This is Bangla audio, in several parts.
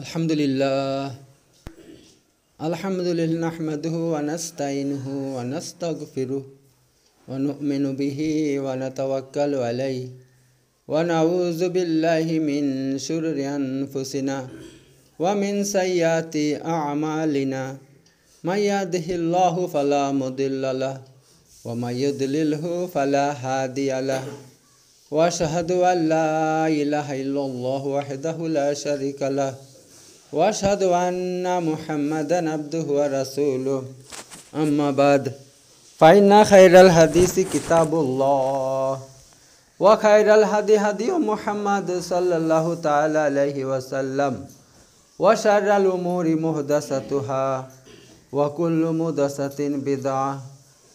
الحمد لله الحمد لله نحمده ونستعينه ونستغفره ونؤمن به ونتوكل عليه ونعوذ بالله من شرور أنفسنا ومن سيئات أعمالنا من يهده الله فلا مضل له ومن يضلله فلا هادي له واشهد ان لا اله الا الله وحده لا شريك له واشهد ان محمدا عبده ورسوله اما بعد فان خير الحديث كتاب الله وخير الهدي هدي محمد صلى الله تعالى عليه وسلم وشر الامور محدثتها وكل محدثه بدعه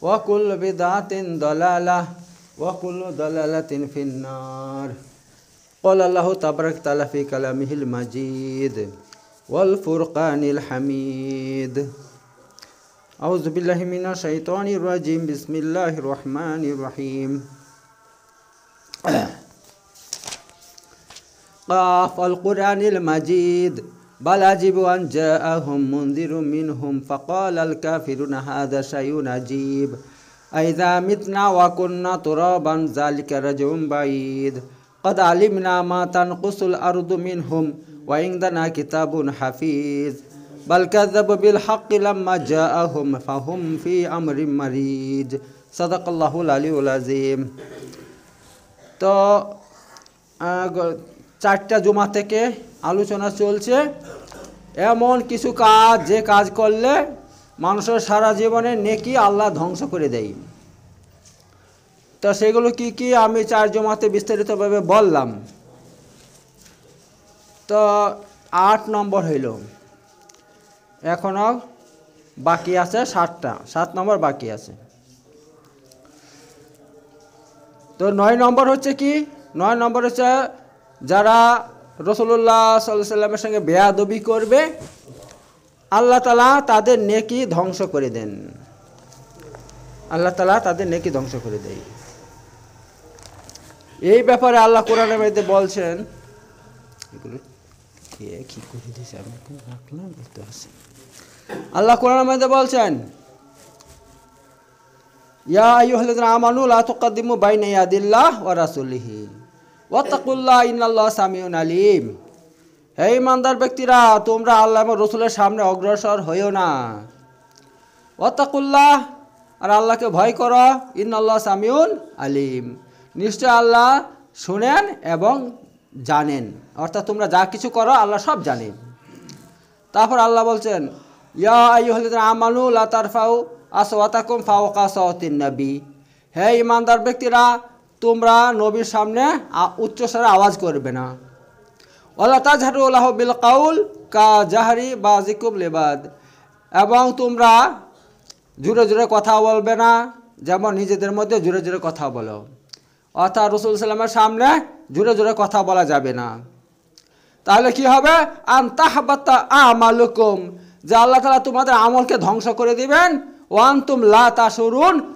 وكل بدعه ضلاله وكل ضلاله في النار قال الله تبارك تعالى في كلامه المجيد والفرقان الحميد أعوذ بالله من الشيطان الرجيم بسم الله الرحمن الرحيم قاف القرآن المجيد بل عجب أن جاءهم منذر منهم فقال الكافرون هذا شيء عجيب أئذا متنا وكنا ترابا ذلك رجع بعيد قد علمنا ما تنقص الأرض منهم وعندنا كتاب حفيظ بل كذبوا بالحق لما جاءهم فهم في أمر مريج صدق الله العلي العظيم তো চারটা জুমা থেকে আলোচনা চলছে এমন কিছু কাজ যে কাজ করলে মানুষের সারা জীবনে নেকি আল্লাহ ধ্বংস করে দেয় তো সেগুলো কি কি আমি চার জমাতে বিস্তারিতভাবে বললাম তো আট নম্বর হইল এখনও বাকি আছে সাতটা সাত নম্বর বাকি আছে তো নয় নম্বর হচ্ছে কি নয় নম্বর হচ্ছে যারা রসুল্লাহ সাল্লামের সঙ্গে বেয়াদবি করবে আল্লাহ তালা তাদের নেকি ধ্বংস করে দেন আল্লাহ তালা তাদের নেকি ধ্বংস করে দেয় এই ব্যাপারে আল্লাহ কোরআনের মধ্যে বলছেন কে কি করে দিয়েছে আমি রাখলাম এই আছে আল্লাহ কোরআন মধ্যে বলছেন ইয়া আইয়ুহাল্লাযীনা আমানু লা তুকাদ্দিমু বাইনা ইয়াদিল্লাহ ওয়া রাসূলিহি ওয়াতাকুল্লাহ ইন্নাল্লাহ সামিউন আলিম হে ইমানদার ব্যক্তিরা তোমরা আল্লাহ এবং রসুলের সামনে অগ্রসর হইও না ওয়াতাকুল্লাহ আর আল্লাহকে ভয় করো ইন্নাল্লাহ সামিউন আলিম নিশ্চয় আল্লাহ শোনেন এবং জানেন অর্থাৎ তোমরা যা কিছু করো আল্লাহ সব জানে তারপর আল্লাহ বলছেন ইয়া আমানু লাতারফাউ আসওয়াতাকুম ফাওকা সাওতিন নবী হে ইমানদার ব্যক্তিরা তোমরা নবীর সামনে উচ্চস্বরে আওয়াজ করবে না ওলা তাজহারুল্লাহ বিল কাউল কা জাহারি বা জিকুব লেবাদ এবং তোমরা জুড়ে জুড়ে কথা বলবে না যেমন নিজেদের মধ্যে জুড়ে জুড়ে কথা বলো অর্থাৎ রসুল সাল্লামের সামনে জুড়ে জুড়ে কথা বলা যাবে না তাহলে কি হবে আন্তাহবাত্তা আমালুকুম যে আল্লাহ তালা তোমাদের আমলকে ধ্বংস করে দিবেন ওয়ান তুম লা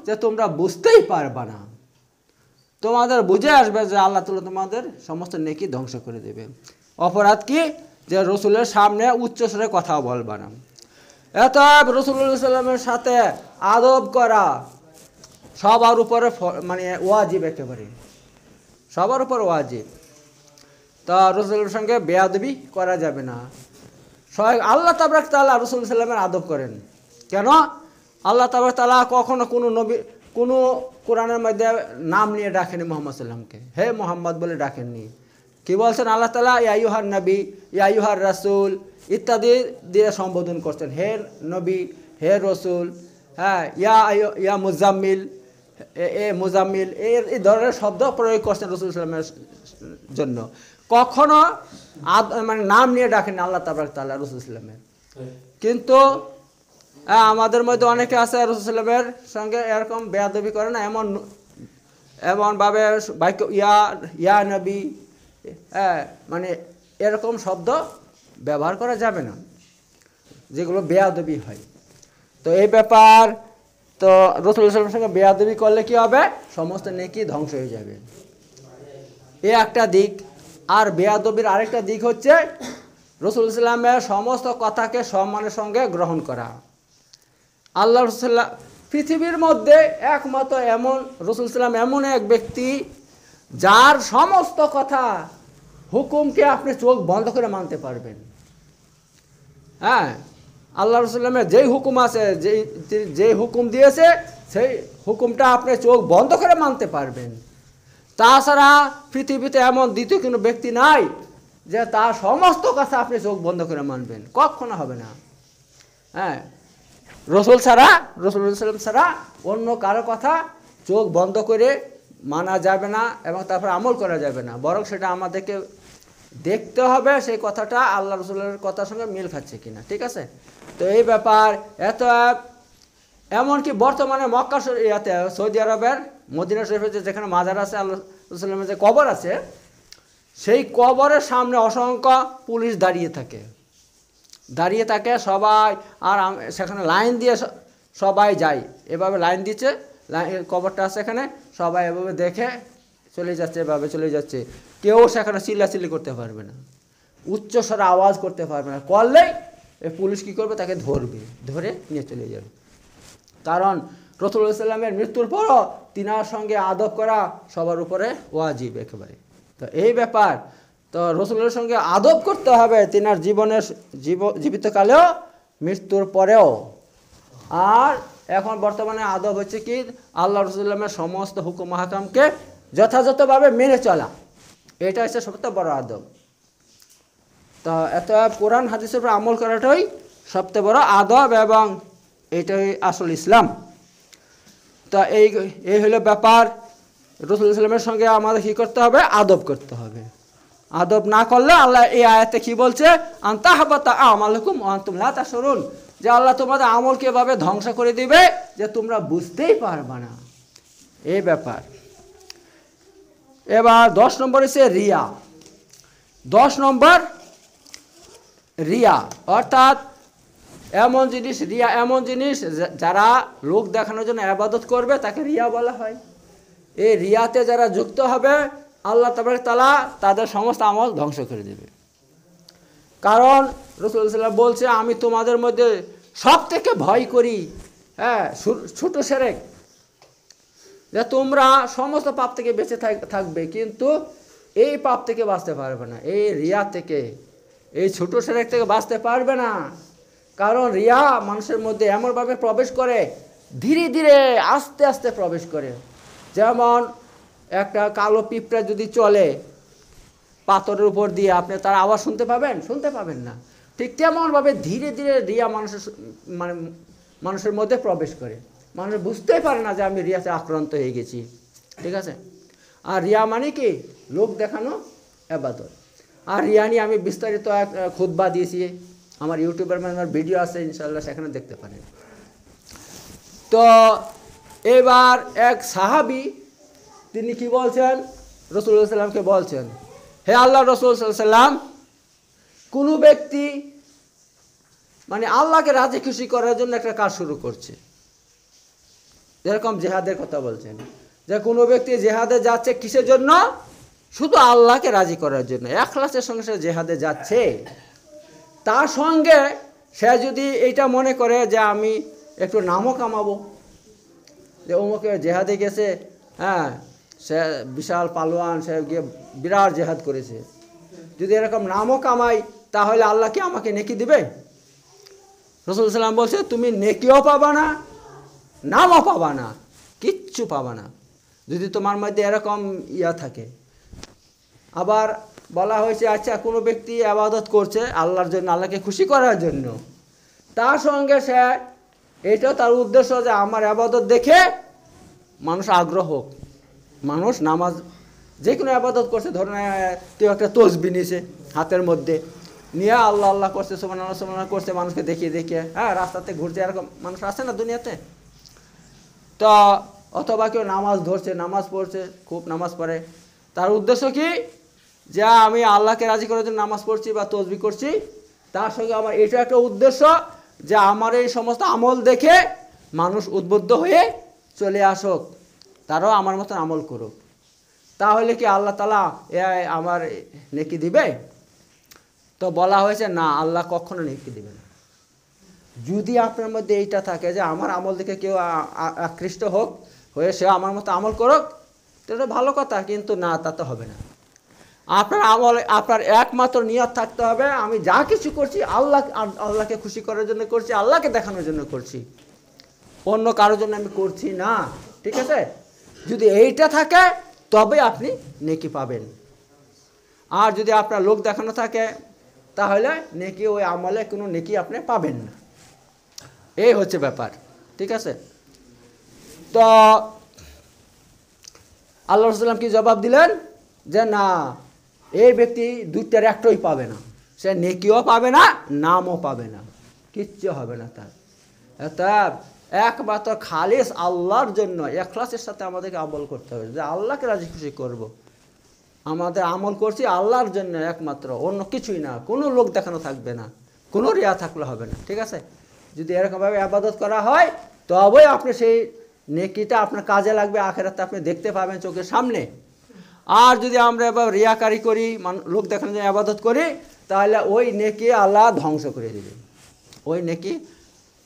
যে তোমরা বুঝতেই পারবে না তোমাদের বুঝে আসবে যে আল্লাহ তালা তোমাদের সমস্ত নেকি ধ্বংস করে দেবে অপরাধ কি যে রসুলের সামনে উচ্চস্বরে কথা বলবা না এত রসুল্লাহ সাল্লামের সাথে আদব করা সবার উপরে মানে ওয়াজিব একেবারে সবার উপর ওয়াজিব তা রসুলের সঙ্গে বেয়াদবি করা যাবে না সহায় আল্লাহ তাবরাক তালা রসুল সাল্লামের আদব করেন কেন আল্লাহ তাবরাক তালা কখনো কোনো নবী কোনো কোরআনের মধ্যে নাম নিয়ে ডাকেনি মোহাম্মদ সাল্লামকে হে মোহাম্মদ বলে ডাকেননি কি বলছেন আল্লাহ তালা ইয়াইহার নবী ইয়াইহার রসুল ইত্যাদি দিয়ে সম্বোধন করছেন হে নবী হে রসুল হ্যাঁ ইয়া ইয়া মুজাম্মিল এ মুজাম্মিল এর এই ধরনের শব্দ প্রয়োগ করছেন রসুল সাল্লামের জন্য কখনো মানে নাম নিয়ে ডাকেন আল্লাহ তাবার তাল্লাহ রসুল ইসলামের হ্যাঁ। কিন্তু হ্যাঁ, আমাদের মধ্যে অনেকে আছে রসুলামের সঙ্গে এরকম বেয়াদবি করে না এমন এমনভাবে বাক্য ইয়া ইয়া নবী হ্যাঁ মানে এরকম শব্দ ব্যবহার করা যাবে না যেগুলো বেয়াদবি হয় তো এই ব্যাপার তো রসুল ইসলামের সঙ্গে বেয়াদবি করলে কি হবে সমস্ত নেকি ধ্বংস হয়ে যাবে এ একটা দিক আর বেয়াদবির আরেকটা দিক হচ্ছে রসুল ইসলামের সমস্ত কথাকে সম্মানের সঙ্গে গ্রহণ করা আল্লাহ রসুল্লাহ পৃথিবীর মধ্যে একমাত্র এমন রসুল ইসলাম এমন এক ব্যক্তি যার সমস্ত কথা হুকুমকে আপনি চোখ বন্ধ করে মানতে পারবেন হ্যাঁ আল্লাহ রসুল্লামের যেই হুকুম আছে যেই যে হুকুম দিয়েছে সেই হুকুমটা আপনি চোখ বন্ধ করে মানতে পারবেন তাছাড়া পৃথিবীতে এমন দ্বিতীয় কোনো ব্যক্তি নাই যে তার সমস্ত কাছে আপনি চোখ বন্ধ করে মানবেন কখনো হবে না হ্যাঁ রসুল ছাড়া রসুলাম ছাড়া অন্য কারো কথা চোখ বন্ধ করে মানা যাবে না এবং তারপর আমল করা যাবে না বরং সেটা আমাদেরকে দেখতে হবে সেই কথাটা আল্লাহ রসুলের কথার সঙ্গে মিল খাচ্ছে কিনা ঠিক আছে তো এই ব্যাপার এত এমনকি বর্তমানে মক্কা ইয়াতে সৌদি আরবের মদিনা শরীফের যে যেখানে মাজার আছে আল্লাহামের যে কবর আছে সেই কবরের সামনে অসংখ্য পুলিশ দাঁড়িয়ে থাকে দাঁড়িয়ে থাকে সবাই আর সেখানে লাইন দিয়ে সবাই যায় এভাবে লাইন দিচ্ছে কবরটা আছে এখানে সবাই এভাবে দেখে চলে যাচ্ছে এভাবে চলে যাচ্ছে কেউ সেখানে চিল্লাচিল্লি করতে পারবে না উচ্চস্বরে আওয়াজ করতে পারবে না করলেই পুলিশ কী করবে তাকে ধরবে ধরে নিয়ে চলে যাবে কারণ রসুলামের মৃত্যুর পরও তিনার সঙ্গে আদব করা সবার উপরে ওয়াজিব একেবারে তো এই ব্যাপার তো রসুলের সঙ্গে আদব করতে হবে তিনার জীবনের জীব জীবিতকালেও মৃত্যুর পরেও আর এখন বর্তমানে আদব হচ্ছে কি আল্লাহ রসুল্লামের সমস্ত হুকুম মাহাকামকে যথাযথভাবে মেনে চলা এটা হচ্ছে সবচেয়ে বড় আদব তো এত কোরআন হাদিসের উপর আমল করাটাই সবচেয়ে বড় আদব এবং এটাই আসল ইসলাম তা এই এই হলো ব্যাপার রসুল ইসলামের সঙ্গে আমাদের কী করতে হবে আদব করতে হবে আদব না করলে আল্লাহ এই আয়াতে কি বলছে আন্তাহাবাতা আমালকুম আন্তুমলা তা শরুন যে আল্লাহ তোমাদের আমলকে এভাবে ধ্বংস করে দিবে যে তোমরা বুঝতেই পারবে না এই ব্যাপার এবার দশ নম্বর হচ্ছে রিয়া দশ নম্বর রিয়া অর্থাৎ এমন জিনিস রিয়া এমন জিনিস যারা লোক দেখানোর জন্য আবাদত করবে তাকে রিয়া বলা হয় এই রিয়াতে যারা যুক্ত হবে আল্লাহ তাবার তালা তাদের সমস্ত আমল ধ্বংস করে দেবে কারণ রসুল্লাহ বলছে আমি তোমাদের মধ্যে সব থেকে ভয় করি হ্যাঁ ছোটো সেরেক যে তোমরা সমস্ত পাপ থেকে বেঁচে থাকবে কিন্তু এই পাপ থেকে বাঁচতে পারবে না এই রিয়া থেকে এই ছোটো সেরেক থেকে বাঁচতে পারবে না কারণ রিয়া মানুষের মধ্যে এমনভাবে প্রবেশ করে ধীরে ধীরে আস্তে আস্তে প্রবেশ করে যেমন একটা কালো পিঁপড়া যদি চলে পাথরের উপর দিয়ে আপনি তার আওয়াজ শুনতে পাবেন শুনতে পাবেন না ঠিক তেমনভাবে ধীরে ধীরে রিয়া মানুষের মানে মানুষের মধ্যে প্রবেশ করে মানুষ বুঝতেই পারে না যে আমি রিয়াতে আক্রান্ত হয়ে গেছি ঠিক আছে আর রিয়া মানে কি লোক দেখানো আবাদত আর রিয়া নিয়ে আমি বিস্তারিত এক খুদ্া দিয়েছি আমার ইউটিউবের মানে আমার ভিডিও আছে ইনশাল্লাহ সেখানে দেখতে পারেন তো এবার এক সাহাবি তিনি কি বলছেন রসুল্লাহ সাল্লামকে বলছেন হে আল্লাহ রসুল সাল্লাম কোনো ব্যক্তি মানে আল্লাহকে রাজি খুশি করার জন্য একটা কাজ শুরু করছে যেরকম জেহাদের কথা বলছেন যে কোনো ব্যক্তি জেহাদে যাচ্ছে কিসের জন্য শুধু আল্লাহকে রাজি করার জন্য এক ক্লাসের সঙ্গে সে জেহাদে যাচ্ছে তার সঙ্গে সে যদি এইটা মনে করে যে আমি একটু নামও কামাবো যে অমুকে জেহাদে গেছে হ্যাঁ সে বিশাল পালোয়ান সে গিয়ে বিরাট জেহাদ করেছে যদি এরকম নামও কামাই তাহলে আল্লাহ কি আমাকে নেকি দিবে রসুল সাল্লাম বলছে তুমি নেকিও পাবা না নামও পাবা না কিচ্ছু পাবা না যদি তোমার মধ্যে এরকম ইয়া থাকে আবার বলা হয়েছে আচ্ছা কোনো ব্যক্তি আবাদত করছে আল্লাহর জন্য আল্লাহকে খুশি করার জন্য তার সঙ্গে সে এটাও তার উদ্দেশ্য যে আমার আবাদত দেখে মানুষ আগ্রহ হোক মানুষ নামাজ যে কোনো আবাদত করছে ধরুন কেউ একটা তসবি নিয়েছে হাতের মধ্যে নিয়ে আল্লাহ আল্লাহ করছে সোমান আল্লাহ সোমান করছে মানুষকে দেখিয়ে দেখিয়ে হ্যাঁ রাস্তাতে ঘুরছে এরকম মানুষ আসে না দুনিয়াতে তো অথবা কেউ নামাজ ধরছে নামাজ পড়ছে খুব নামাজ পড়ে তার উদ্দেশ্য কি যা আমি আল্লাহকে রাজি করার জন্য নামাজ পড়ছি বা তসবি করছি তার সঙ্গে আমার এটা একটা উদ্দেশ্য যে আমার এই সমস্ত আমল দেখে মানুষ উদ্বুদ্ধ হয়ে চলে আসুক তারাও আমার মতন আমল করুক তাহলে কি আল্লাহ তালা আমার নেকি দিবে তো বলা হয়েছে না আল্লাহ কখনো নেকি দিবে না যদি আপনার মধ্যে এইটা থাকে যে আমার আমল দেখে কেউ আকৃষ্ট হোক হয়ে সে আমার মতো আমল করুক তো ভালো কথা কিন্তু না তা তো হবে না আপনার আমল আপনার একমাত্র নিয়ত থাকতে হবে আমি যা কিছু করছি আল্লাহ আল্লাহকে খুশি করার জন্য করছি আল্লাহকে দেখানোর জন্য করছি অন্য কারোর জন্য আমি করছি না ঠিক আছে যদি এইটা থাকে তবে আপনি নেকি পাবেন আর যদি আপনার লোক দেখানো থাকে তাহলে নেকি ওই আমলে কোনো নেকি আপনি পাবেন না এই হচ্ছে ব্যাপার ঠিক আছে তো আল্লাহ রসুল্লাম কি জবাব দিলেন যে না এই ব্যক্তি দুইটার একটাই পাবে না সে নেকিও পাবে না নামও পাবে না কিচ্ছু হবে না তার তার একমাত্র খালিস আল্লাহর জন্য এখলাসের সাথে আমাদেরকে আমল করতে হবে যে আল্লাহকে রাজি খুশি করব। আমাদের আমল করছি আল্লাহর জন্য একমাত্র অন্য কিছুই না কোনো লোক দেখানো থাকবে না কোনো রেয়া থাকলে হবে না ঠিক আছে যদি এরকমভাবে আবাদত করা হয় তবেই আপনি সেই নেকিটা আপনার কাজে লাগবে আখেরাতে আপনি দেখতে পাবেন চোখের সামনে আর যদি আমরা এবার রিয়াকারি করি লোক দেখানো যায় আবাদত করি তাহলে ওই নেকি আল্লাহ ধ্বংস করে দেবে ওই নেকি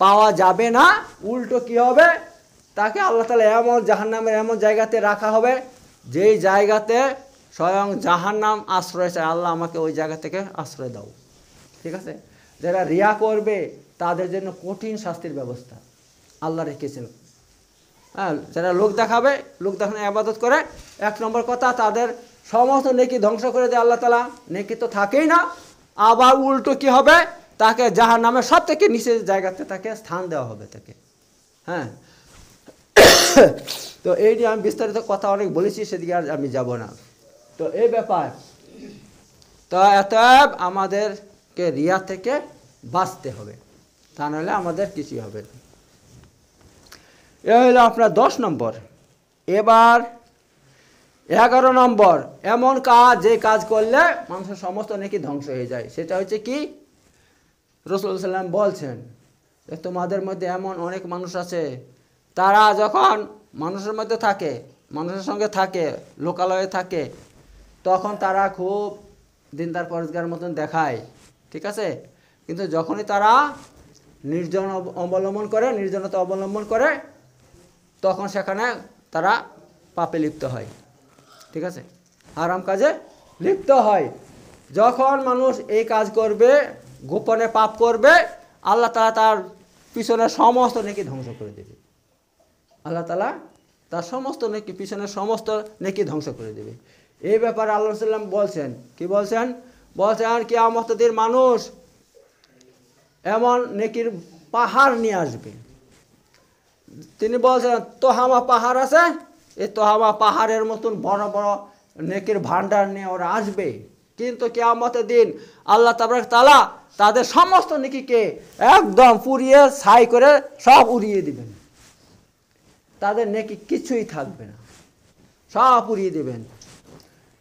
পাওয়া যাবে না উল্টো কি হবে তাকে আল্লাহ তালা এমন জাহান নামের এমন জায়গাতে রাখা হবে যেই জায়গাতে স্বয়ং জাহান নাম আশ্রয় চায় আল্লাহ আমাকে ওই জায়গা থেকে আশ্রয় দাও ঠিক আছে যারা রিয়া করবে তাদের জন্য কঠিন শাস্তির ব্যবস্থা আল্লাহ রেখেছেন হ্যাঁ যারা লোক দেখাবে লোক দেখানো আবাদত করে এক নম্বর কথা তাদের সমস্ত নেকি ধ্বংস করে দেয় আল্লাহ তালা নেকি তো থাকেই না আবার উল্টো কি হবে তাকে যাহার নামে সব থেকে নিচের জায়গাতে তাকে স্থান দেওয়া হবে তাকে হ্যাঁ তো এই নিয়ে আমি বিস্তারিত কথা অনেক বলেছি সেদিকে আর আমি যাব না তো এই ব্যাপার তো এতএব আমাদেরকে রিয়া থেকে বাঁচতে হবে তা নাহলে আমাদের কিছুই হবে না এ হলো আপনার দশ নম্বর এবার এগারো নম্বর এমন কাজ যে কাজ করলে মানুষের সমস্ত নাকি ধ্বংস হয়ে যায় সেটা হচ্ছে কি সাল্লাম বলছেন যে তোমাদের মধ্যে এমন অনেক মানুষ আছে তারা যখন মানুষের মধ্যে থাকে মানুষের সঙ্গে থাকে লোকালয়ে থাকে তখন তারা খুব দিনদার পরিষ্কার মতন দেখায় ঠিক আছে কিন্তু যখনই তারা নির্জন অবলম্বন করে নির্জনতা অবলম্বন করে তখন সেখানে তারা পাপে লিপ্ত হয় ঠিক আছে হারাম কাজে লিপ্ত হয় যখন মানুষ এই কাজ করবে গোপনে পাপ করবে আল্লাহ তালা তার পিছনে সমস্ত নেকি ধ্বংস করে দেবে আল্লাহ তালা তার সমস্ত নেকি পিছনে সমস্ত নেকি ধ্বংস করে দেবে এই ব্যাপারে আল্লাহ সাল্লাম বলছেন কি বলছেন বলছেন কি আমস্তদের মানুষ এমন নেকির পাহাড় নিয়ে আসবে তিনি বলছেন তোহামা পাহাড় আছে এই তোহামা পাহাড়ের মতন বড় বড় নেকির ভাণ্ডার নিয়ে ওরা আসবে কিন্তু আমাদের দিন আল্লাহ তাবরাক তালা তাদের সমস্ত নেকিকে একদম পুড়িয়ে ছাই করে সব উড়িয়ে দিবেন তাদের নেকি কিছুই থাকবে না সব উড়িয়ে দেবেন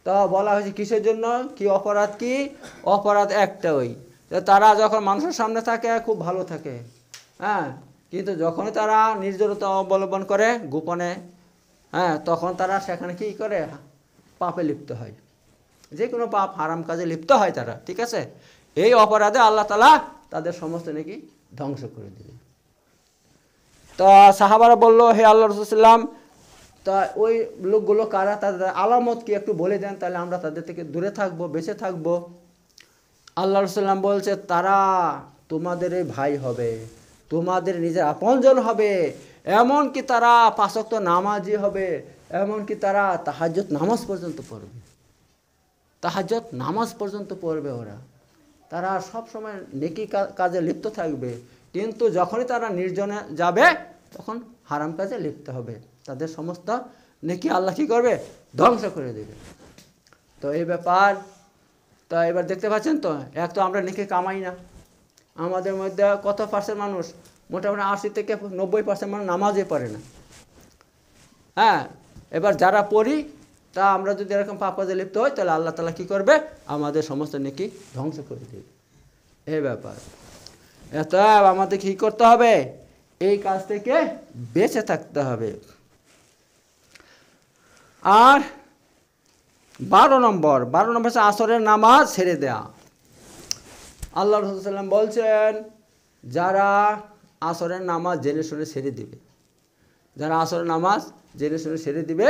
তো বলা হয়েছে কিসের জন্য কি অপরাধ কি অপরাধ একটা ওই তারা যখন মানুষের সামনে থাকে খুব ভালো থাকে হ্যাঁ কিন্তু যখনই তারা নির্জনতা অবলম্বন করে গোপনে হ্যাঁ তখন তারা সেখানে কি করে পাপে লিপ্ত হয় যে কোনো পাপ হারাম কাজে লিপ্ত হয় তারা ঠিক আছে এই অপরাধে আল্লাহ তালা তাদের সমস্ত নাকি ধ্বংস করে দিবে তো সাহাবারা বলল হে আল্লাহ রসুলাম তা ওই লোকগুলো কারা তাদের আলামত কি একটু বলে দেন তাহলে আমরা তাদের থেকে দূরে থাকবো বেঁচে থাকবো আল্লাহ রসুল্লাম বলছে তারা তোমাদের ভাই হবে তোমাদের নিজের আপনজন হবে এমনকি তারা পাশক্ত নামাজি হবে এমনকি তারা তাহাজত নামাজ পর্যন্ত পড়বে তাহাজত নামাজ পর্যন্ত পড়বে ওরা তারা সব সময় নেকি কাজে লিপ্ত থাকবে কিন্তু যখনই তারা নির্জনে যাবে তখন হারাম কাজে লিপ্ত হবে তাদের সমস্ত নেকি আল্লাহ কী করবে ধ্বংস করে দেবে তো এই ব্যাপার তা এবার দেখতে পাচ্ছেন তো এক তো আমরা নেকি কামাই না আমাদের মধ্যে কত পার্সেন্ট মানুষ মোটামুটি আশি থেকে নব্বই পার্সেন্ট মানুষ নামাজই পারে না হ্যাঁ এবার যারা পড়ি তা আমরা যদি এরকম পাপাজে লিপ্ত হই তাহলে আল্লাহ তালা কী করবে আমাদের সমস্ত নেকি ধ্বংস করে দেবে এই ব্যাপার এত আমাদের কী করতে হবে এই কাজ থেকে বেঁচে থাকতে হবে আর বারো নম্বর বারো নম্বর আসরের নামাজ ছেড়ে দেয়া আল্লাহ রসুল্লাম বলছেন যারা আসরের নামাজ জেনে শুনে সেরে দিবে যারা আসরের নামাজ জেনে শুনে সেরে দিবে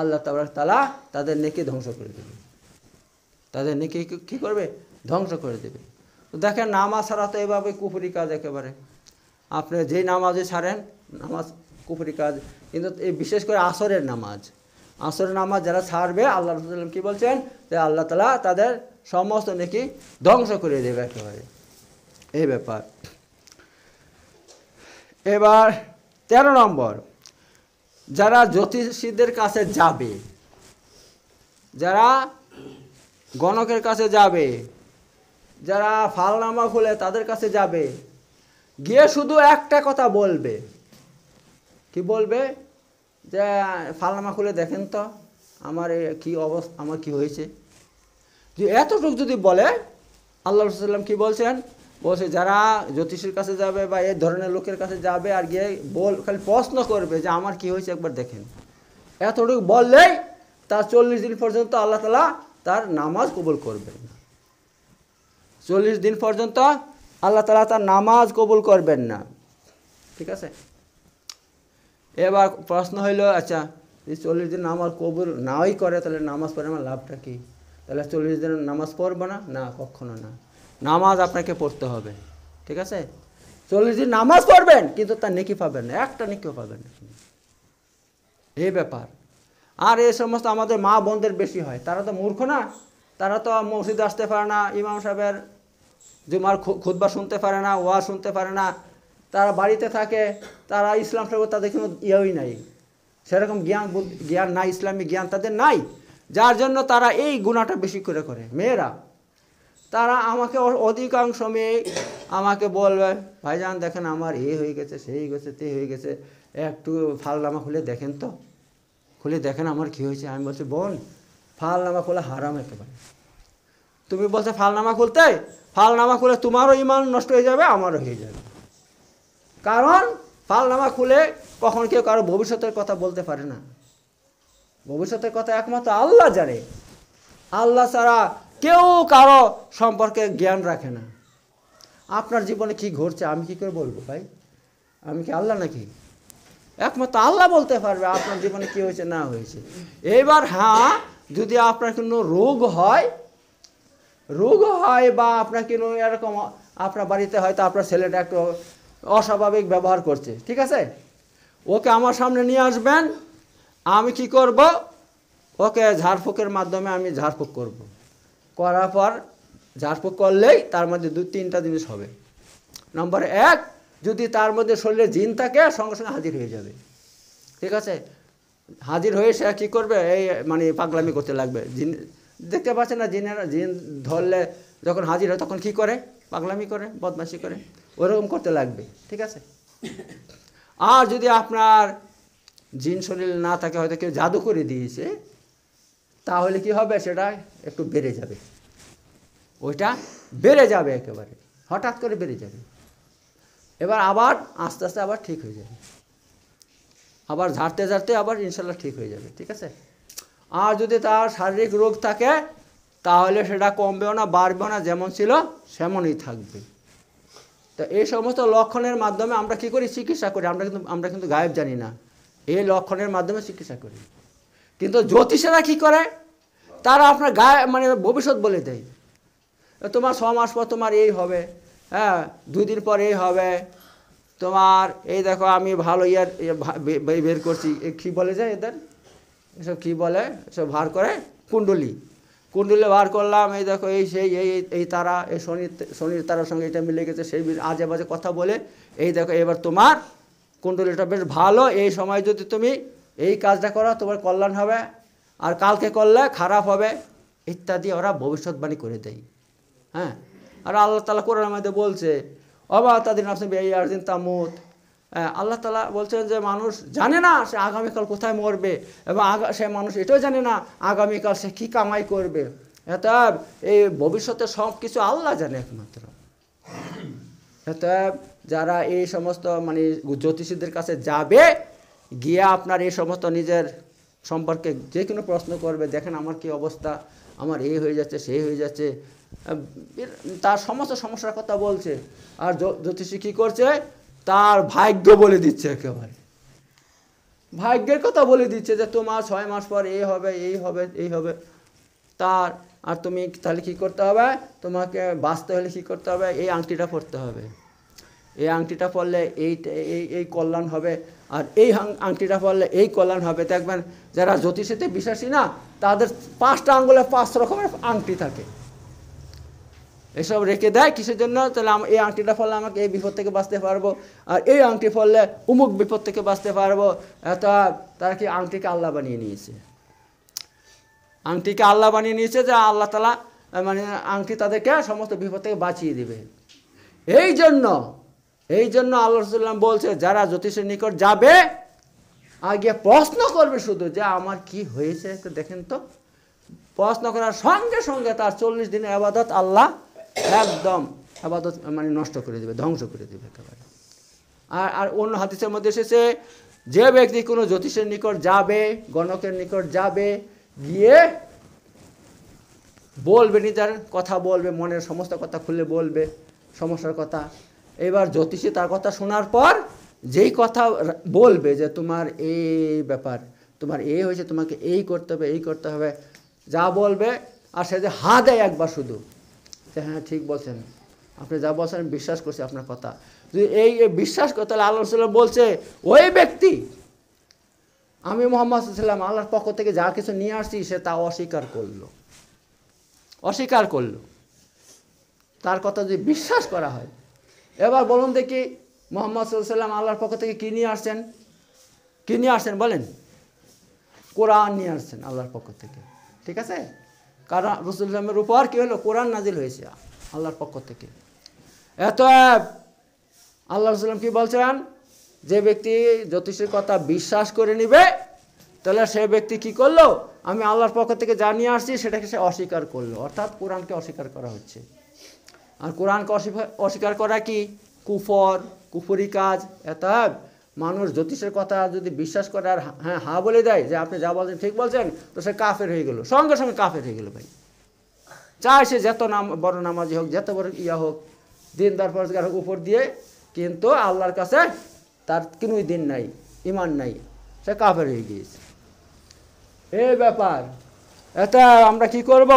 আল্লাহ তালা তাদের নেকে ধ্বংস করে দেবে তাদের নেকে কী করবে ধ্বংস করে দেবে দেখেন নামাজ ছাড়া তো এভাবে কুপুরি কাজ একেবারে আপনি যেই নামাজে ছাড়েন নামাজ কুপুরি কাজ কিন্তু এই বিশেষ করে আসরের নামাজ আসর নামাজ যারা ছাড়বে আল্লাহ রসুল্লাম কী বলছেন যে আল্লাহ তালা তাদের সমস্ত নাকি ধ্বংস করে দেবে একেবারে এই ব্যাপার এবার ১৩ নম্বর যারা জ্যোতিষীদের কাছে যাবে যারা গণকের কাছে যাবে যারা ফালনামা খুলে তাদের কাছে যাবে গিয়ে শুধু একটা কথা বলবে কি বলবে যে ফালনামা খুলে দেখেন তো আমার কি অবস্থা আমার কি হয়েছে যে এতটুকু যদি বলে আল্লাহ রসুল্লাম কি বলছেন বলছে যারা জ্যোতিষের কাছে যাবে বা এই ধরনের লোকের কাছে যাবে আর গিয়ে বল খালি প্রশ্ন করবে যে আমার কি হয়েছে একবার দেখেন এতটুকু বললেই তার চল্লিশ দিন পর্যন্ত আল্লাহ তালা তার নামাজ কবুল করবেন না চল্লিশ দিন পর্যন্ত আল্লাহ তালা তার নামাজ কবুল করবেন না ঠিক আছে এবার প্রশ্ন হইলো আচ্ছা যদি চল্লিশ দিন আমার কবুল নাই করে তাহলে নামাজ পড়ে আমার লাভটা কী তাহলে চল্লিশ দিন নামাজ পড়বো না না কখনো না নামাজ আপনাকে পড়তে হবে ঠিক আছে চল্লিশ দিন নামাজ পড়বেন কিন্তু তার নেকি পাবেন না একটা নেকিও পাবেন না এই ব্যাপার আর এই সমস্ত আমাদের মা বোনদের বেশি হয় তারা তো মূর্খ না তারা তো মসজিদ আসতে পারে না ইমাম সাহেবের জুমার খুদবা শুনতে পারে না ওয়া শুনতে পারে না তারা বাড়িতে থাকে তারা ইসলাম সব তাদের কোনো ইয়েই নাই সেরকম জ্ঞান জ্ঞান নাই ইসলামী জ্ঞান তাদের নাই যার জন্য তারা এই গুণাটা বেশি করে করে মেয়েরা তারা আমাকে অধিকাংশ মেয়ে আমাকে বলবে ভাইজান দেখেন আমার এ হয়ে গেছে সেই গেছে তে হয়ে গেছে একটু ফালনামা খুলে দেখেন তো খুলে দেখেন আমার কী হয়েছে আমি বলছি বোন ফালনামা খুলে হারাম একেবারে তুমি বলছো ফালনামা খুলতে ফালনামা খুলে তোমারও ইমান নষ্ট হয়ে যাবে আমারও হয়ে যাবে কারণ ফালনামা খুলে কখন কেউ কারো ভবিষ্যতের কথা বলতে পারে না ভবিষ্যতের কথা একমাত্র আল্লাহ জানে আল্লাহ ছাড়া কেউ কারো সম্পর্কে জ্ঞান রাখে না আপনার জীবনে কি ঘটছে আমি কি করে বলবো ভাই আমি কি আল্লাহ নাকি একমাত্র আল্লাহ বলতে পারবে আপনার জীবনে কি হয়েছে না হয়েছে এবার হ্যাঁ যদি আপনার কোনো রোগ হয় রোগ হয় বা আপনার কোনো এরকম আপনার বাড়িতে হয়তো আপনার ছেলেটা একটু অস্বাভাবিক ব্যবহার করছে ঠিক আছে ওকে আমার সামনে নিয়ে আসবেন আমি কি করব ওকে ঝাড়ফুঁকের মাধ্যমে আমি ঝাড়ফুঁক করব। করার পর ঝাড়ফুঁক করলেই তার মধ্যে দু তিনটা জিনিস হবে নম্বর এক যদি তার মধ্যে শরীরে জিন থাকে সঙ্গে সঙ্গে হাজির হয়ে যাবে ঠিক আছে হাজির হয়ে সে কী করবে এই মানে পাগলামি করতে লাগবে জিন দেখতে পাচ্ছে না জিনের জিন ধরলে যখন হাজির হয় তখন কি করে পাগলামি করে বদমাসি করে ওরকম করতে লাগবে ঠিক আছে আর যদি আপনার জিন শরীর না থাকে হয়তো কেউ জাদু করে দিয়েছে তাহলে কি হবে সেটা একটু বেড়ে যাবে ওইটা বেড়ে যাবে একেবারে হঠাৎ করে বেড়ে যাবে এবার আবার আস্তে আস্তে আবার ঠিক হয়ে যাবে আবার ঝাড়তে ঝাড়তে আবার ইনশাল্লাহ ঠিক হয়ে যাবে ঠিক আছে আর যদি তার শারীরিক রোগ থাকে তাহলে সেটা কমবেও না বাড়বেও না যেমন ছিল সেমনই থাকবে তো এই সমস্ত লক্ষণের মাধ্যমে আমরা কি করি চিকিৎসা করি আমরা কিন্তু আমরা কিন্তু গায়েব জানি না এই লক্ষণের মাধ্যমে চিকিৎসা করি কিন্তু জ্যোতিষেরা কি করে তারা আপনার গায়ে মানে ভবিষ্যৎ বলে দেয় তোমার ছ মাস পর তোমার এই হবে হ্যাঁ দুই দিন পর এই হবে তোমার এই দেখো আমি ভালো ইয়ার বের করছি কী বলে যায় এদের এসব কী বলে এসব ভার করে কুণ্ডলী কুণ্ডলে বার করলাম এই দেখো এই সেই এই এই তারা এই শনির শনির তারার সঙ্গে এটা মিলে গেছে সেই আজে বাজে কথা বলে এই দেখো এবার তোমার কুণ্ডলিটা বেশ ভালো এই সময় যদি তুমি এই কাজটা করো তোমার কল্যাণ হবে আর কালকে করলে খারাপ হবে ইত্যাদি ওরা ভবিষ্যৎবাণী করে দেয় হ্যাঁ আর আল্লাহ তালা কোরআন মধ্যে বলছে অবা তাদের নাম এই তামুত আল্লাহ তালা বলছেন যে মানুষ জানে না সে আগামীকাল কোথায় মরবে এবং সে মানুষ এটাও জানে না আগামীকাল সে কী কামাই করবে অতএব এই ভবিষ্যতে সব কিছু আল্লাহ জানে একমাত্র অতএব যারা এই সমস্ত মানে জ্যোতিষীদের কাছে যাবে গিয়ে আপনার এই সমস্ত নিজের সম্পর্কে যে কোনো প্রশ্ন করবে দেখেন আমার কি অবস্থা আমার এই হয়ে যাচ্ছে সেই হয়ে যাচ্ছে তার সমস্ত সমস্যার কথা বলছে আর জ্যোতিষী কী করছে তার ভাগ্য বলে দিচ্ছে একেবারে ভাগ্যের কথা বলে দিচ্ছে যে তোমার ছয় মাস পর এই হবে এই হবে এই হবে তার আর তুমি তাহলে কী করতে হবে তোমাকে বাঁচতে হলে কী করতে হবে এই আংটিটা পরতে হবে এই আংটিটা পরলে এই এই এই কল্যাণ হবে আর এই আংটিটা পরলে এই কল্যাণ হবে দেখবেন যারা জ্যোতিষীতে বিশ্বাসী না তাদের পাঁচটা আঙ্গুলে পাঁচ রকমের আংটি থাকে এসব রেখে দেয় কিসের জন্য তাহলে এই আংটিটা ফললে আমাকে এই বিপদ থেকে বাঁচতে পারবো আর এই আংটি ফললে উমুক বিপদ থেকে বাঁচতে পারবো এত তারা কি আংটিকে আল্লাহ বানিয়ে নিয়েছে আংটিকে আল্লাহ বানিয়ে নিয়েছে যে আল্লাহ তালা মানে আংটি তাদেরকে সমস্ত বিপদ থেকে বাঁচিয়ে দিবে এই জন্য এই জন্য আল্লাহ রসুল্লাম বলছে যারা জ্যোতিষের নিকট যাবে আগে প্রশ্ন করবে শুধু যে আমার কি হয়েছে একটু দেখেন তো প্রশ্ন করার সঙ্গে সঙ্গে তার চল্লিশ দিনের আবাদত আল্লাহ একদম আবাদত মানে নষ্ট করে দেবে ধ্বংস করে দেবে একেবারে আর আর অন্য হাতিসের মধ্যে এসেছে যে ব্যক্তি কোনো জ্যোতিষের নিকট যাবে গণকের নিকট যাবে গিয়ে বলবে নিজের কথা বলবে মনের সমস্ত কথা খুলে বলবে সমস্যার কথা এবার জ্যোতিষী তার কথা শোনার পর যেই কথা বলবে যে তোমার এই ব্যাপার তোমার এই হয়েছে তোমাকে এই করতে হবে এই করতে হবে যা বলবে আর সে যে হা দেয় একবার শুধু যে হ্যাঁ ঠিক বলছেন আপনি যা বলছেন আমি বিশ্বাস করছি আপনার কথা যদি এই বিশ্বাস করে তাহলে আল্লাহ সাল্লাম বলছে ওই ব্যক্তি আমি মোহাম্মদ সাল্লাম আল্লাহর পক্ষ থেকে যা কিছু নিয়ে আসছি সে তা অস্বীকার করলো অস্বীকার করলো তার কথা যদি বিশ্বাস করা হয় এবার বলুন দেখি মোহাম্মদ সাল্লাম আল্লাহর পক্ষ থেকে কী নিয়ে আসছেন কী নিয়ে আসছেন বলেন কোরআন নিয়ে আসছেন আল্লাহর পক্ষ থেকে ঠিক আছে কারণ রসুল ইসলামের উপহার কী হলো কোরআন নাজিল হয়েছে আল্লাহর পক্ষ থেকে এত আল্লাহ রসুল্লাম কি বলছেন যে ব্যক্তি জ্যোতিষের কথা বিশ্বাস করে নিবে তাহলে সে ব্যক্তি কি করলো আমি আল্লাহর পক্ষ থেকে জানিয়ে আসছি সেটাকে সে অস্বীকার করলো অর্থাৎ কোরআনকে অস্বীকার করা হচ্ছে আর কোরআনকে অস্বীকার করা কি কুফর কুফরি কাজ এত মানুষ জ্যোতিষের কথা যদি বিশ্বাস করে আর হ্যাঁ হা বলে দেয় যে আপনি যা বলছেন ঠিক বলছেন তো সে কাফের হয়ে গেল সঙ্গে সঙ্গে কাফের হয়ে গেল ভাই চায় সে যত নাম বড় নামাজি হোক যত বড় ইয়া হোক দিনদার পরস্কার হোক উপর দিয়ে কিন্তু আল্লাহর কাছে তার কোনোই দিন নাই ইমান নাই সে কাফের হয়ে গিয়েছে এই ব্যাপার এটা আমরা কি করব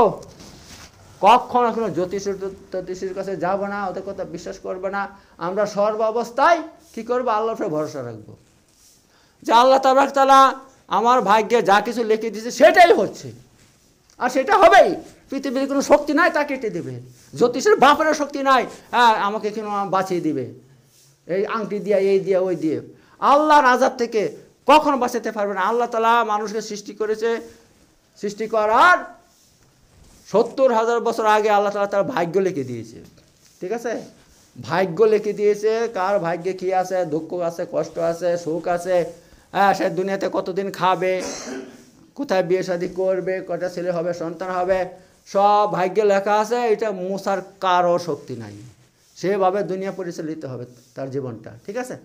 কখনো কোনো জ্যোতিষ জ্যোতিষীর কাছে যাব না ওদের কথা বিশ্বাস করবে না আমরা সর্ব অবস্থায় কী করবো আল্লাহর ভরসা রাখবো যে আল্লাহ তাবাক তালা আমার ভাগ্যে যা কিছু লিখে দিয়েছে সেটাই হচ্ছে আর সেটা হবেই পৃথিবীর কোনো শক্তি নাই তা কেটে দেবে জ্যোতিষের বাপের শক্তি নাই হ্যাঁ আমাকে কেন বাঁচিয়ে দিবে এই আংটি দিয়ে এই দিয়ে ওই দিয়ে আল্লাহ রাজার থেকে কখনো বাঁচাতে পারবে না আল্লাহ তালা মানুষকে সৃষ্টি করেছে সৃষ্টি করার সত্তর হাজার বছর আগে আল্লাহ তালা তার ভাগ্য লিখে দিয়েছে ঠিক আছে ভাগ্য লিখে দিয়েছে কার ভাগ্যে কী আছে দুঃখ আছে কষ্ট আছে সুখ আছে হ্যাঁ সে দুনিয়াতে কতদিন খাবে কোথায় বিয়ে শাদি করবে কটা ছেলে হবে সন্তান হবে সব ভাগ্যে লেখা আছে এটা মুসার কারও শক্তি নাই সেভাবে দুনিয়া পরিচালিত হবে তার জীবনটা ঠিক আছে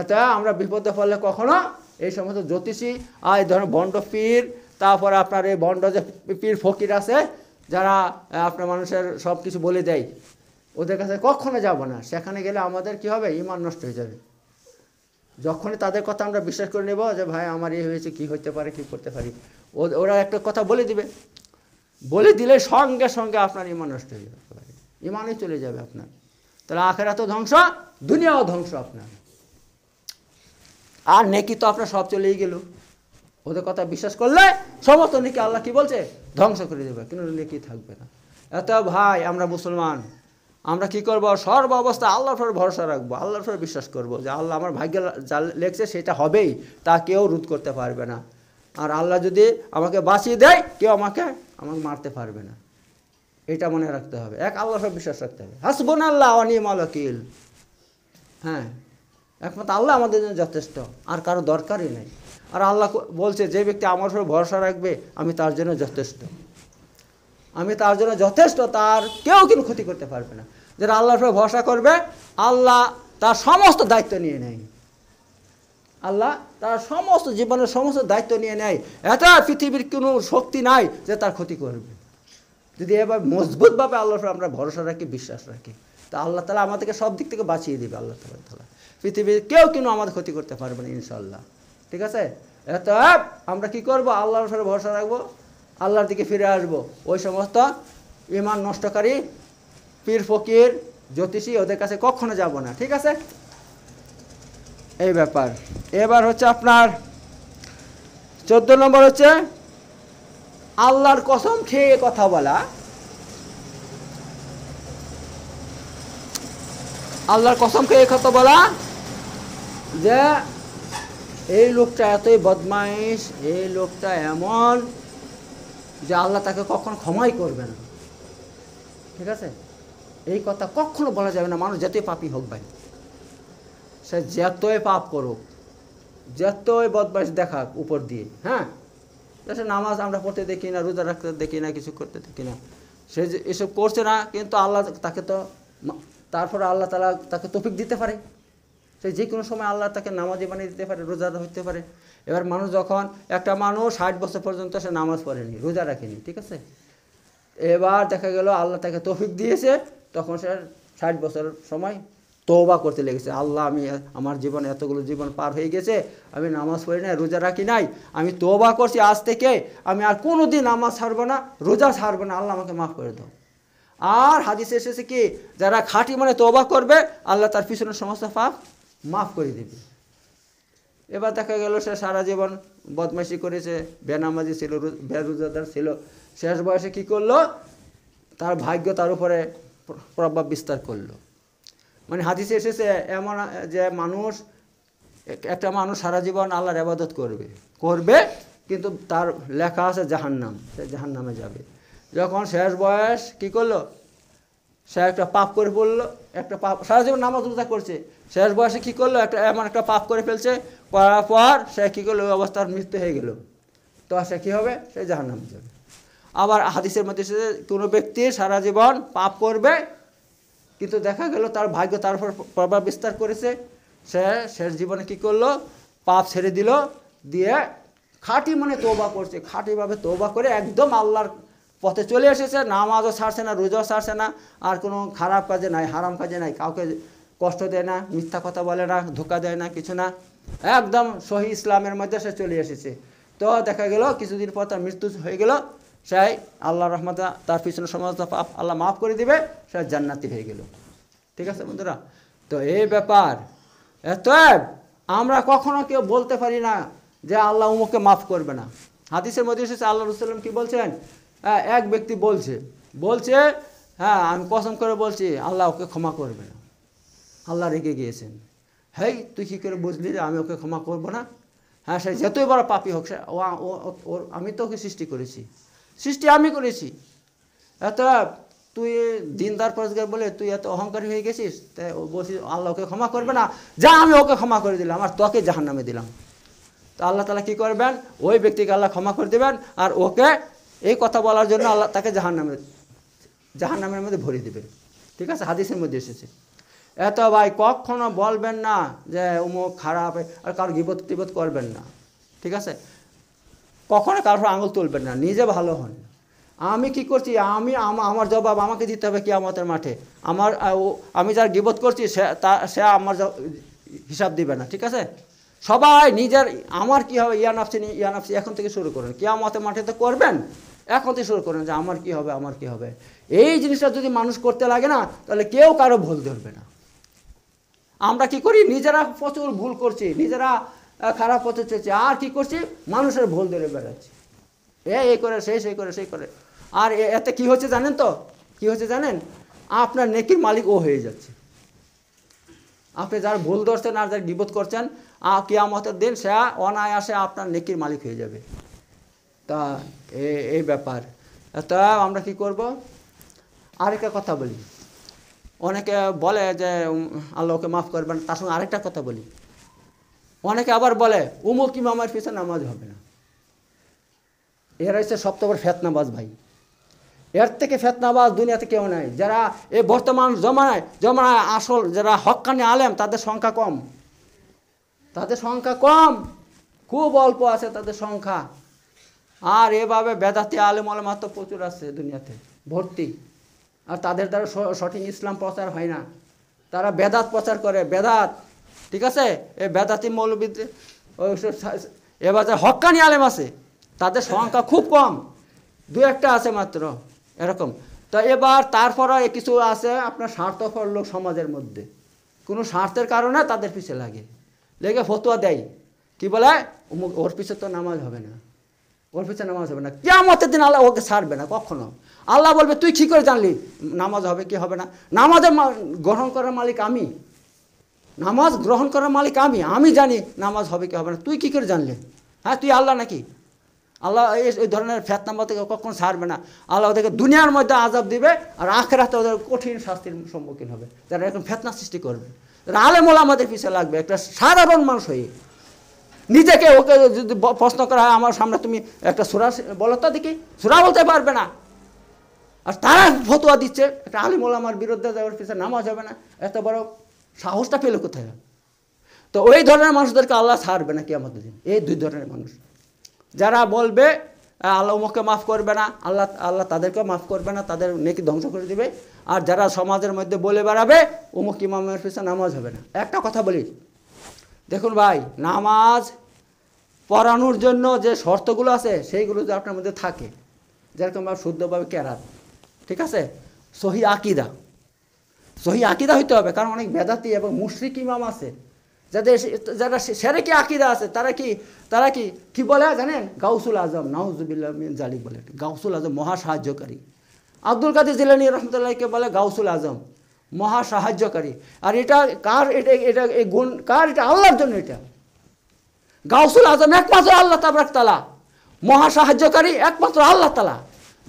এটা আমরা বিপদে পড়লে কখনো এই সমস্ত জ্যোতিষী আর এই ধরনের বন্ড ফির তারপর আপনার এই বন্ড যে পীর ফকির আছে যারা আপনার মানুষের সব কিছু বলে দেয় ওদের কাছে কখনো যাব না সেখানে গেলে আমাদের কি হবে ইমান নষ্ট হয়ে যাবে যখনই তাদের কথা আমরা বিশ্বাস করে নেব যে ভাই আমার এই হয়েছে কি হতে পারে কি করতে পারি ওরা একটা কথা বলে দিবে বলে দিলে সঙ্গে সঙ্গে আপনার ইমান নষ্ট হয়ে যাবে ইমানই চলে যাবে আপনার তাহলে আখেরা তো ধ্বংস দুনিয়াও ধ্বংস আপনার আর নেকি তো আপনার সব চলেই গেল ওদের কথা বিশ্বাস করলে সমস্ত নেকি আল্লাহ কি বলছে ধ্বংস করে দেবে কিন্তু নেকি থাকবে না এত ভাই আমরা মুসলমান আমরা কি করব সর্ব অবস্থা আল্লাহর ফের ভরসা রাখবো আল্লাহর ফের বিশ্বাস করব যে আল্লাহ আমার ভাগ্যে যা লেখছে সেটা হবেই তা কেউ রোধ করতে পারবে না আর আল্লাহ যদি আমাকে বাঁচিয়ে দেয় কেউ আমাকে আমাকে মারতে পারবে না এটা মনে রাখতে হবে এক আল্লাহর ফের বিশ্বাস রাখতে হবে হাসবন আল্লাহ অনিমাল হ্যাঁ একমাত্র আল্লাহ আমাদের জন্য যথেষ্ট আর কারো দরকারই নেই আর আল্লাহ বলছে যে ব্যক্তি আমার উপর ভরসা রাখবে আমি তার জন্য যথেষ্ট আমি তার জন্য যথেষ্ট তার কেউ কিন্তু ক্ষতি করতে পারবে না যারা আল্লাহর উপরে ভরসা করবে আল্লাহ তার সমস্ত দায়িত্ব নিয়ে নেয় আল্লাহ তার সমস্ত জীবনের সমস্ত দায়িত্ব নিয়ে নেয় এত পৃথিবীর কোনো শক্তি নাই যে তার ক্ষতি করবে যদি এবার মজবুতভাবে আল্লাহর উপরে আমরা ভরসা রাখি বিশ্বাস রাখি তা আল্লাহ তালা আমাদেরকে সব দিক থেকে বাঁচিয়ে দেবে আল্লাহ তালা পৃথিবীর কেউ কিন্তু আমাদের ক্ষতি করতে পারবে না ইনশাল্লাহ ঠিক আছে এত আমরা কি করব আল্লাহর উপরে ভরসা রাখবো আল্লাহর দিকে ফিরে আসব ওই সমস্ত ইমান নষ্টকারী পীর ফকির জ্যোতিষী ওদের কাছে কখনো যাব না ঠিক আছে এই ব্যাপার এবার হচ্ছে আপনার চোদ্দ নম্বর হচ্ছে আল্লাহর কসম খেয়ে কথা বলা আল্লাহর কসম খেয়ে কথা বলা যে এই লোকটা এতই বদমাইশ এই লোকটা এমন যে আল্লাহ তাকে কখনো ক্ষমাই করবে না ঠিক আছে এই কথা কখনো বলা যাবে না মানুষ যেতে পাপি হোক ভাই সে যেতই পাপ করুক যেতই বদমাইশ দেখাক উপর দিয়ে হ্যাঁ সে নামাজ আমরা পড়তে দেখি না রোজা রাখতে দেখি না কিছু করতে দেখি না সে যে এসব করছে না কিন্তু আল্লাহ তাকে তো তারপরে আল্লাহ তালা তাকে তফিক দিতে পারে সে যে কোনো সময় আল্লাহ তাকে নামাজি বানিয়ে দিতে পারে রোজাদার হইতে পারে এবার মানুষ যখন একটা মানুষ ষাট বছর পর্যন্ত সে নামাজ পড়েনি রোজা রাখেনি ঠিক আছে এবার দেখা গেল আল্লাহ তাকে তফিক দিয়েছে তখন সে ষাট বছর সময় তৌবা করতে লেগেছে আল্লাহ আমি আমার জীবন এতগুলো জীবন পার হয়ে গেছে আমি নামাজ পড়ি না রোজা রাখি নাই আমি তৌবা করছি আজ থেকে আমি আর কোনো দিন নামাজ ছাড়বো না রোজা ছাড়বো না আল্লাহ আমাকে মাফ করে দাও আর হাদিসে এসেছে কি যারা খাঁটি মানে তোবা করবে আল্লাহ তার পিছনে সমস্ত পাপ মাফ করে দেবে এবার দেখা গেল সে সারা জীবন বদমাইশি করেছে বেনামাজি ছিল বেরোজাদার ছিল শেষ বয়সে কি করলো তার ভাগ্য তার উপরে প্রভাব বিস্তার করলো মানে হাদিসে এসেছে এমন যে মানুষ একটা মানুষ সারা জীবন আল্লাহর আবাদত করবে করবে কিন্তু তার লেখা আছে জাহান্নাম সে জাহান্নামে যাবে যখন শেষ বয়স কি করলো সে একটা পাপ করে পড়লো একটা পাপ সারা জীবন নামাজ রোজা করছে শেষ বয়সে কী করলো একটা এমন একটা পাপ করে ফেলছে করার পর সে কী করলো ওই অবস্থার মৃত্যু হয়ে গেল তো সে কী হবে সে জাহার নাম যাবে আবার হাদিসের মধ্যে সে কোনো ব্যক্তি সারা জীবন পাপ করবে কিন্তু দেখা গেল তার ভাগ্য তার উপর প্রভাব বিস্তার করেছে সে শেষ জীবনে কী করলো পাপ ছেড়ে দিল দিয়ে খাঁটি মনে তোবা করছে খাঁটিভাবে তোবা করে একদম আল্লাহর পথে চলে এসেছে নামাজও ছাড়ছে না রোজাও ছাড়ছে না আর কোনো খারাপ কাজে নাই হারাম কাজে নাই কাউকে কষ্ট দেয় না মিথ্যা কথা বলে না ধোকা দেয় না কিছু না একদম সহি ইসলামের মধ্যে সে চলে এসেছে তো দেখা গেল কিছুদিন পর তার মৃত্যু হয়ে গেল সে আল্লাহ রহমতা তার পিছনে সমস্ত পাপ আল্লাহ মাফ করে দিবে সে জান্নাতি হয়ে গেল ঠিক আছে বন্ধুরা তো এই ব্যাপার এত আমরা কখনো কেউ বলতে পারি না যে আল্লাহ উমুকে মাফ করবে না হাদিসের মধ্যে এসেছে আল্লাহ রুসাল্লাম কী বলছেন হ্যাঁ এক ব্যক্তি বলছে বলছে হ্যাঁ আমি কসম করে বলছি আল্লাহ ওকে ক্ষমা করবে না আল্লাহ রেগে গিয়েছেন হেই তুই কী করে বুঝলি যে আমি ওকে ক্ষমা করবো না হ্যাঁ সে যতই বড় পাপি হোক সে ও ওর আমি তো ওকে সৃষ্টি করেছি সৃষ্টি আমি করেছি এত তুই দিনদার পরিষ্কার বলে তুই এত অহংকারী হয়ে গেছিস তাই ও বলছিস আল্লাহ ওকে ক্ষমা করবে না যা আমি ওকে ক্ষমা করে দিলাম আর তোকে জাহান নামে দিলাম তো আল্লাহ তালা কী করবেন ওই ব্যক্তিকে আল্লাহ ক্ষমা করে দেবেন আর ওকে এই কথা বলার জন্য আল্লাহ তাকে জাহান নামে জাহান নামের মধ্যে ভরিয়ে দেবে ঠিক আছে হাদিসের মধ্যে এসেছে এত ভাই কখনো বলবেন না যে উমুক খারাপ আর কারো গিবত টিবত করবেন না ঠিক আছে কখনো কারোর আঙুল তুলবেন না নিজে ভালো হন আমি কি করছি আমি আমার জবাব আমাকে দিতে হবে কি আমাদের মাঠে আমার আমি যার গিবত করছি সে তা সে আমার হিসাব দিবে না ঠিক আছে সবাই নিজের আমার কি হবে ইয়ান ইয়ানাফসি এখন থেকে শুরু করেন কি আমাদের মাঠে তো করবেন এখন শুরু করেন যে আমার কি হবে আমার কি হবে এই জিনিসটা যদি মানুষ করতে লাগে না তাহলে কেউ কারো ভুল ধরবে না আমরা কি করি নিজেরা প্রচুর ভুল করছি নিজেরা খারাপ পথে চলছি আর কি করছি মানুষের ভুল ধরে বেড়াচ্ছি এ এই করে সেই সেই করে সেই করে আর এতে কি হচ্ছে জানেন তো কি হচ্ছে জানেন আপনার নেকির মালিক ও হয়ে যাচ্ছে আপনি যার ভুল ধরছেন আর যার বিপদ করছেন আর কেয়ামতের দিন সে অনায়াসে আপনার নেকির মালিক হয়ে যাবে তা এই ব্যাপার তা আমরা কি করব আরেকটা কথা বলি অনেকে বলে যে আল্লাহকে মাফ করবেন তার সঙ্গে আরেকটা কথা বলি অনেকে আবার বলে উমুক ইমামের পিছনে নামাজ হবে না এরা হচ্ছে সপ্তাহ ফেতনাবাজ ভাই এর থেকে ফেতনাবাজ দুনিয়াতে কেউ নাই যারা এ বর্তমান জমানায় জমানায় আসল যারা হকানি আলেম তাদের সংখ্যা কম তাদের সংখ্যা কম খুব অল্প আছে তাদের সংখ্যা আর এভাবে বেদাতি আলেম আলমা তো প্রচুর আছে দুনিয়াতে ভর্তি আর তাদের দ্বারা সঠিক ইসলাম প্রচার হয় না তারা বেদাত প্রচার করে বেদাত ঠিক আছে এ বেদাতি মৌলবিদ এবার যে হকানি আলেম আছে তাদের সংখ্যা খুব কম দু একটা আছে মাত্র এরকম তো এবার তারপরও কিছু আছে আপনার স্বার্থপর লোক সমাজের মধ্যে কোনো স্বার্থের কারণে তাদের পিছিয়ে লাগে লেগে ফতুয়া দেয় কি বলে ওর পিছিয়ে তো নামাজ হবে না ওর পিছনে নামাজ হবে না কেমতের দিন আল্লাহ ওকে ছাড়বে না কখনো আল্লাহ বলবে তুই কী করে জানলি নামাজ হবে কি হবে না নামাজের গ্রহণ করার মালিক আমি নামাজ গ্রহণ করার মালিক আমি আমি জানি নামাজ হবে কি হবে না তুই কী করে জানলি হ্যাঁ তুই আল্লাহ নাকি আল্লাহ এই ধরনের নাম্বার থেকে কখনো ছাড়বে না আল্লাহ ওদেরকে দুনিয়ার মধ্যে আজাব দিবে আর হাতে ওদের কঠিন শাস্তির সম্মুখীন হবে যারা এখন ফেতনা সৃষ্টি করবে তারা আলেমোলা আমাদের পিছিয়ে লাগবে একটা সাধারণ মানুষ হয়ে নিজেকে ওকে যদি প্রশ্ন করা হয় আমার সামনে তুমি একটা সুরা বলো তো দেখি সুরা বলতে পারবে না আর তারা ফতোয়া দিচ্ছে একটা আলিমুল আমার বিরুদ্ধে যাওয়ার পিছনে নামাজ হবে না এত বড় সাহসটা পেলে কোথায় তো ওই ধরনের মানুষদেরকে আল্লাহ ছাড়বে না কি আমাদের দিন এই দুই ধরনের মানুষ যারা বলবে আল্লাহ মুখকে মাফ করবে না আল্লাহ আল্লাহ তাদেরকে মাফ করবে না তাদের নেকি ধ্বংস করে দিবে আর যারা সমাজের মধ্যে বলে বেড়াবে উমুক ইমামের পিছনে নামাজ হবে না একটা কথা বলি দেখুন ভাই নামাজ পড়ানোর জন্য যে শর্তগুলো আছে সেইগুলো যদি আপনার মধ্যে থাকে যেরকম শুদ্ধভাবে কেরাত ঠিক আছে সহি আকিদা সহি আকিদা হইতে হবে কারণ অনেক বেদাতি এবং মুশ্রিক ইমাম আছে যাদের যারা সেরে কি আকিদা আছে তারা কি তারা কি কি বলে জানেন গাউসুল আজম নাউজুবিল্লা জালিক বলে গাউসুল আজম মহাসাহায্যকারী আব্দুল কাদের জিলানি রহমতুল্লাহকে বলে গাউসুল আজম মহা সাহায্যকারী আর এটা কার এটা এটা এই গুণ কার এটা আল্লাহর জন্য এটা গাউসুল আজম একমাত্র আল্লাহ তাবরাক তালা মহা সাহায্যকারী একমাত্র আল্লাহ তালা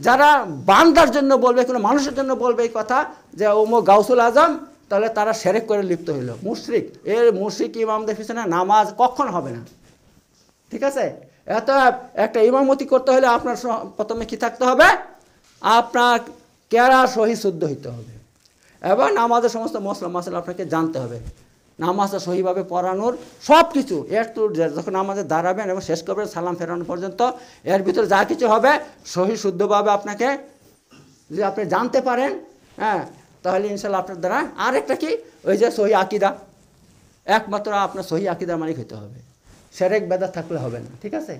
যারা বান্দার জন্য বলবে কোনো মানুষের জন্য বলবে এই কথা যে ওমো গাউসুল আজম তাহলে তারা সেরেক করে লিপ্ত হইল মুশ্রিক এর মুশ্রিক দেখেছে না নামাজ কখন হবে না ঠিক আছে এত একটা ইমামতি করতে হলে আপনার প্রথমে কি থাকতে হবে আপনার কেরা সহি শুদ্ধ হইতে হবে এবার নামাজের সমস্ত মশলা মশলা আপনাকে জানতে হবে নামাজটা সহিভাবে পড়ানোর সব কিছু এর তো যখন আমাদের দাঁড়াবেন এবং শেষ করবেন সালাম ফেরানো পর্যন্ত এর ভিতরে যা কিছু হবে সহি শুদ্ধভাবে আপনাকে যদি আপনি জানতে পারেন হ্যাঁ তাহলে ইনশাল্লাহ আপনার দ্বারা আরেকটা কি ওই যে সহি আকিদা একমাত্র আপনার সহি আকিদার মালিক হতে হবে সেরেক বেদা থাকলে হবে না ঠিক আছে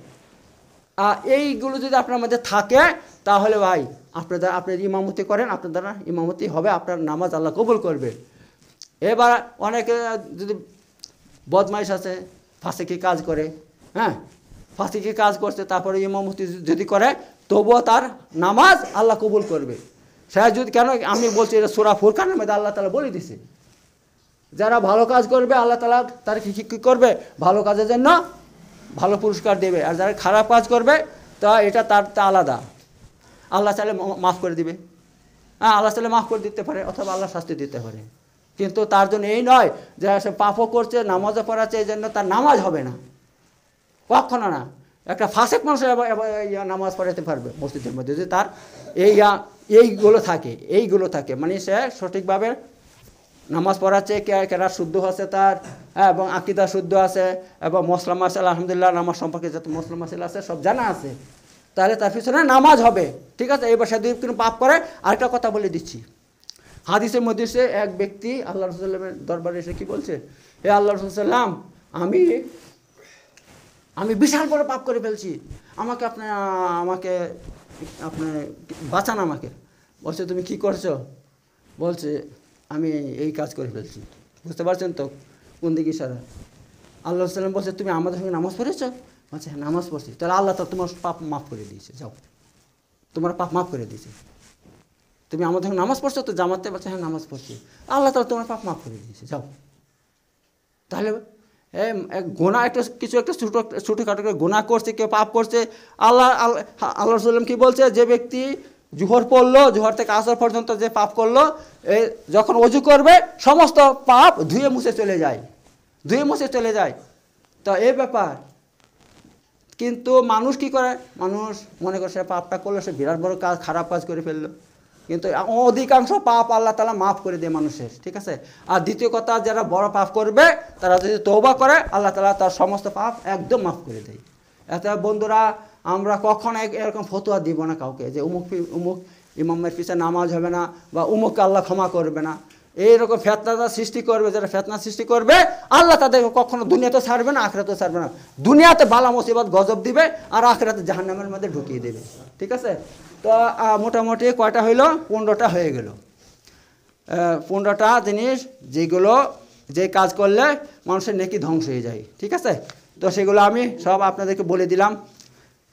এইগুলো যদি আপনার মধ্যে থাকে তাহলে ভাই আপনার আপনি ইমামতি করেন আপনার দ্বারা ইমামতি হবে আপনার নামাজ আল্লাহ কবুল করবে এবার অনেকে যদি বদমাইশ আছে ফাঁসিকে কাজ করে হ্যাঁ ফাঁসিকে কাজ করছে তারপরে ইমামতি যদি করে তবুও তার নামাজ আল্লাহ কবুল করবে সে যদি কেন আমি বলছি এটা সুরা ফুরকানের মধ্যে আল্লাহ তালা বলে দিছে যারা ভালো কাজ করবে আল্লাহ তালা তার কী কী করবে ভালো কাজের জন্য ভালো পুরস্কার দেবে আর যারা খারাপ কাজ করবে তা এটা তার তা আলাদা আল্লাহ চাইলে মাফ করে দিবে হ্যাঁ আল্লাহ চাইলে মাফ করে দিতে পারে অথবা আল্লাহ শাস্তি দিতে পারে কিন্তু তার জন্য এই নয় যে সে পাপও করছে নামাজও পড়াচ্ছে এই জন্য তার নামাজ হবে না কখনো না একটা ফাঁসেক মানুষ নামাজ পড়াতে পারবে মসজিদের মধ্যে যদি তার এই এইগুলো থাকে এইগুলো থাকে মানে সে সঠিকভাবে নামাজ পড়াচ্ছে কে কেরা শুদ্ধ আছে তার হ্যাঁ এবং আকিদা শুদ্ধ আছে এবং মশলা মাসাল আলহামদুলিল্লাহ নামাজ সম্পর্কে যত মশলা মাসাল আছে সব জানা আছে তাহলে তার পিছনে নামাজ হবে ঠিক আছে এই বাসায় দুই কোনো পাপ করে আরেকটা কথা বলে দিচ্ছি হাদিসের মধ্যে সে এক ব্যক্তি আল্লাহ রসুল্লামের দরবারে এসে কী বলছে হে আল্লাহ রসুল্লাম আমি আমি বিশাল বড় পাপ করে ফেলছি আমাকে আপনার আমাকে আপনার বাঁচান আমাকে বলছে তুমি কি করছো বলছে আমি এই কাজ করে ফেলছি বুঝতে পারছেন তো কোন দিকে ইশারা আল্লাহ সাল্লাম বলছে তুমি আমাদের সঙ্গে নামাজ পড়েছ বলছে হ্যাঁ নামাজ পড়ছি তাহলে আল্লাহ তা তোমার পাপ মাফ করে দিয়েছে যাও তোমার পাপ মাফ করে দিয়েছে তুমি আমাদের সঙ্গে নামাজ পড়ছো তো জামাতে বলছে হ্যাঁ নামাজ পড়ছি আল্লাহ তালা তোমার পাপ মাফ করে দিয়েছে যাও তাহলে গোনা একটা কিছু একটা ছোটো ছোটোখাটো গোনা করছে কেউ পাপ করছে আল্লাহ আল্লাহ আল্লাহ সাল্লাম কী বলছে যে ব্যক্তি জুহর পড়লো জুহর থেকে আসর পর্যন্ত যে পাপ করলো এই যখন অজু করবে সমস্ত পাপ ধুয়ে মুছে চলে যায় ধুয়ে মুছে চলে যায় তো এই ব্যাপার কিন্তু মানুষ কি করে মানুষ মনে করে সে পাপটা করলো সে বিরাট বড় কাজ খারাপ কাজ করে ফেললো কিন্তু অধিকাংশ পাপ আল্লাহ তালা মাফ করে দেয় মানুষের ঠিক আছে আর দ্বিতীয় কথা যারা বড় পাপ করবে তারা যদি তৌবা করে আল্লাহ তালা তার সমস্ত পাপ একদম মাফ করে দেয় এত বন্ধুরা আমরা কখনো এরকম ফতোয়া দিব না কাউকে যে উমুক উমুক ইমামের পিছনে নামাজ হবে না বা উমুককে আল্লাহ ক্ষমা করবে না এইরকম ফেতনা সৃষ্টি করবে যারা ফেতনা সৃষ্টি করবে আল্লাহ তাদের কখনো দুনিয়াতে ছাড়বে না আখরাতেও ছাড়বে না দুনিয়াতে বালা মুসিবত গজব দিবে আর আখরাতে জাহান্নামের মধ্যে ঢুকিয়ে দেবে ঠিক আছে তো মোটামুটি কয়টা হইল পনেরোটা হয়ে গেল পনেরোটা জিনিস যেগুলো যে কাজ করলে মানুষের নেকি ধ্বংস হয়ে যায় ঠিক আছে তো সেগুলো আমি সব আপনাদেরকে বলে দিলাম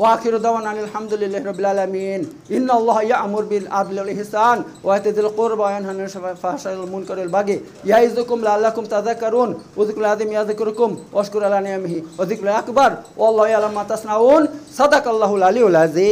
ওয়াখির দাওয়ান আলহামদুলিল্লাহ রবিল আলমিন ইন্না আল্লাহ ইয়া আমর বিল আদল হিসান ওয়াহিদুল কোরবায়ন হানুল ফাহসাল মুনকারুল বাগে ইয়া ইজুকুম লাল্লাকুম তাজা করুন উজুকুল আদিম ইয়াজকুরকুম অশকুর আলা নিয়ামিহি ওজিকুল আকবর ও আল্লাহ আলমা তাসনাউন সাদাক আল্লাহুল আলী উল আজিজ